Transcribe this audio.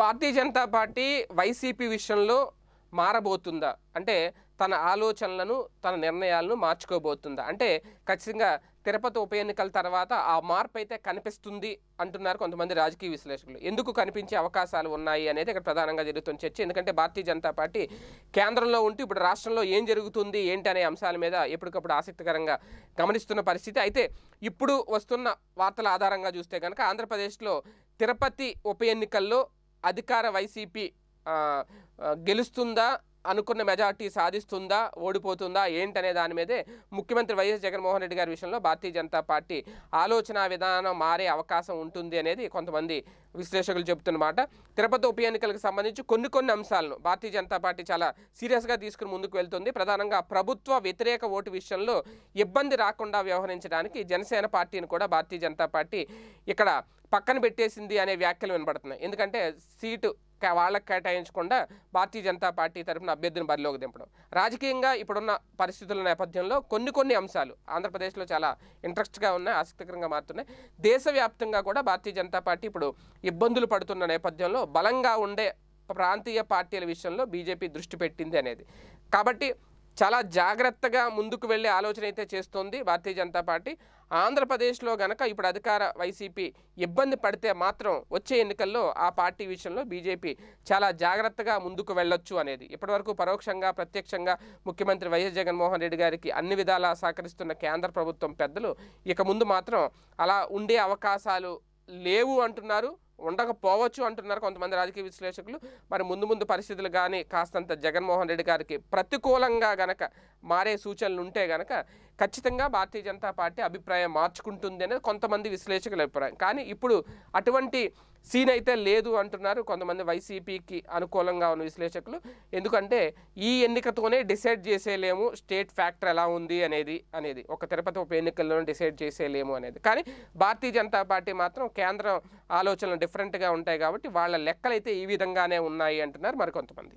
భారతీయ Janata party YCP విషయంలో మారబోతుందా అంటే తన ఆలోచనలను తన నిర్ణయాలను మార్చుకోబోతుందా అంటే ఖచ్చితంగా తిరుపతి ఉప ఎన్నికల తర్వాత ఆ మార్పు అయితే కనిపిస్తుంది అంటున్నారు కొంతమంది రాజకీయ విశ్లేషకులు ఎందుకు కనిపించే అవకాశాలు ఉన్నాయి అనేది ఇక్కడ ప్రధానంగా జరుగుతున్న చర్చ ఎందుకంటే భారతీయ జనతా పార్టీ కేంద్రంలో ఉంటూ ఇప్పుడు రాష్ట్రంలో ఏం జరుగుతుంది ఏంటి అనే అంశాల మీద ఎప్పటికప్పుడు ఆసక్తికరంగా గమనిస్తున్న పరిస్థితి అయితే ఇప్పుడు వస్తున్న వార్తల ఆధారంగా చూస్తే కనుక ఆంధ్రప్రదేశ్లో తిరుపతి ఉప ఎన్నికల్లో అధికార వైసీపీ గెలుస్తుందా అనుకున్న మెజార్టీ సాధిస్తుందా ఓడిపోతుందా ఏంటనే దాని మీదే ముఖ్యమంత్రి వైఎస్ జగన్మోహన్ రెడ్డి గారి విషయంలో భారతీయ జనతా పార్టీ ఆలోచన విధానం మారే అవకాశం ఉంటుంది అనేది కొంతమంది విశ్లేషకులు చెబుతున్నమాట తిరుపతి ఉప ఎన్నికలకు సంబంధించి కొన్ని కొన్ని అంశాలను భారతీయ జనతా పార్టీ చాలా సీరియస్గా తీసుకుని ముందుకు వెళ్తుంది ప్రధానంగా ప్రభుత్వ వ్యతిరేక ఓటు విషయంలో ఇబ్బంది రాకుండా వ్యవహరించడానికి జనసేన పార్టీని కూడా భారతీయ జనతా పార్టీ ఇక్కడ పక్కన పెట్టేసింది అనే వ్యాఖ్యలు వినపడుతున్నాయి ఎందుకంటే సీటు వాళ్ళకి కేటాయించకుండా భారతీయ జనతా పార్టీ తరఫున అభ్యర్థిని బరిలోకి దింపడం రాజకీయంగా ఇప్పుడున్న పరిస్థితుల నేపథ్యంలో కొన్ని కొన్ని అంశాలు ఆంధ్రప్రదేశ్లో చాలా ఇంట్రెస్ట్గా ఉన్నాయి ఆసక్తికరంగా మారుతున్నాయి దేశవ్యాప్తంగా కూడా భారతీయ జనతా పార్టీ ఇప్పుడు ఇబ్బందులు పడుతున్న నేపథ్యంలో బలంగా ఉండే ప్రాంతీయ పార్టీల విషయంలో బీజేపీ దృష్టి పెట్టింది అనేది కాబట్టి చాలా జాగ్రత్తగా ముందుకు వెళ్ళే ఆలోచన అయితే చేస్తోంది భారతీయ జనతా పార్టీ ఆంధ్రప్రదేశ్లో గనక ఇప్పుడు అధికార వైసీపీ ఇబ్బంది పడితే మాత్రం వచ్చే ఎన్నికల్లో ఆ పార్టీ విషయంలో బీజేపీ చాలా జాగ్రత్తగా ముందుకు వెళ్ళొచ్చు అనేది ఇప్పటివరకు పరోక్షంగా ప్రత్యక్షంగా ముఖ్యమంత్రి వైఎస్ జగన్మోహన్ రెడ్డి గారికి అన్ని విధాలా సహకరిస్తున్న కేంద్ర ప్రభుత్వం పెద్దలు ఇక ముందు మాత్రం అలా ఉండే అవకాశాలు లేవు అంటున్నారు ఉండకపోవచ్చు అంటున్నారు కొంతమంది రాజకీయ విశ్లేషకులు మరి ముందు ముందు పరిస్థితులు కానీ కాస్తంత జగన్మోహన్ రెడ్డి గారికి ప్రతికూలంగా గనక మారే సూచనలు ఉంటే గనక ఖచ్చితంగా భారతీయ జనతా పార్టీ అభిప్రాయం మార్చుకుంటుంది అనేది కొంతమంది విశ్లేషకుల అభిప్రాయం కానీ ఇప్పుడు అటువంటి సీన్ అయితే లేదు అంటున్నారు కొంతమంది వైసీపీకి అనుకూలంగా ఉన్న విశ్లేషకులు ఎందుకంటే ఈ ఎన్నికతోనే డిసైడ్ చేసేలేము స్టేట్ ఫ్యాక్టర్ ఎలా ఉంది అనేది అనేది ఒక తిరుపతి ఉప ఎన్నికల్లోనే డిసైడ్ చేసేలేము అనేది కానీ భారతీయ జనతా పార్టీ మాత్రం కేంద్రం ఆలోచనలు డిఫరెంట్గా ఉంటాయి కాబట్టి వాళ్ళ లెక్కలైతే ఈ విధంగానే ఉన్నాయి అంటున్నారు మరికొంతమంది